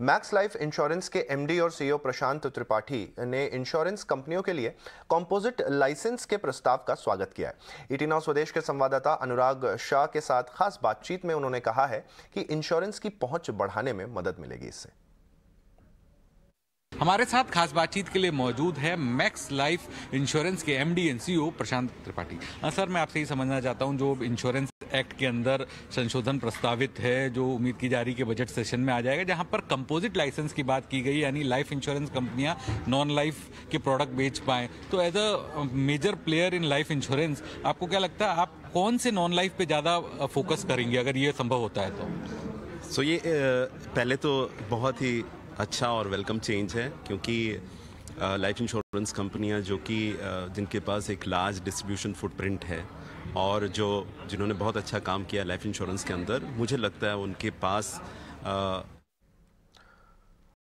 max Life Insurance के MD और CEO e Prashant Tripathi ने इंश्योरेंस कंपनियों के लिए कॉम्पोजिट लाइसेंस के प्रस्ताव का स्वागत किया है e नाउ स्वदेश के संवाददाता अनुराग शाह के साथ खास बातचीत में उन्होंने कहा है कि इंश्योरेंस की पहुंच बढ़ाने में मदद मिलेगी इससे हमारे साथ खास बातचीत के लिए मौजूद है मैक्स लाइफ इंश्योरेंस के M D and C O Prashant Tripathi हाँ सर मैं आपसे ये समझना चाहता हूँ जो इंश्योरेंस एक्ट के अंदर संशोधन प्रस्तावित है जो उम्मीद की जा रही है कि बजट सेशन में आ जाएगा जहाँ पर कंपोजिट लाइसेंस की बात की गई यानी लाइफ इंश्योरेंस कंपनियाँ नॉन लाइफ के प्रोडक्ट बेच पाएं तो as a major player in life insurance आपको क्या लगता है आप कौन से नॉन लाइफ पे ज़्यादा फोकस करेंगे अगर ये संभव होता है तो सो so ये पहले तो बहुत ही अच्छा और वेलकम चेंज है क्योंकि लाइफ इंश्योरेंस कंपनियां जो कि uh, जिनके पास एक लार्ज डिस्ट्रीब्यूशन फुटप्रिंट है और जो जिन्होंने बहुत अच्छा काम किया लाइफ इंश्योरेंस के अंदर मुझे लगता है उनके पास uh,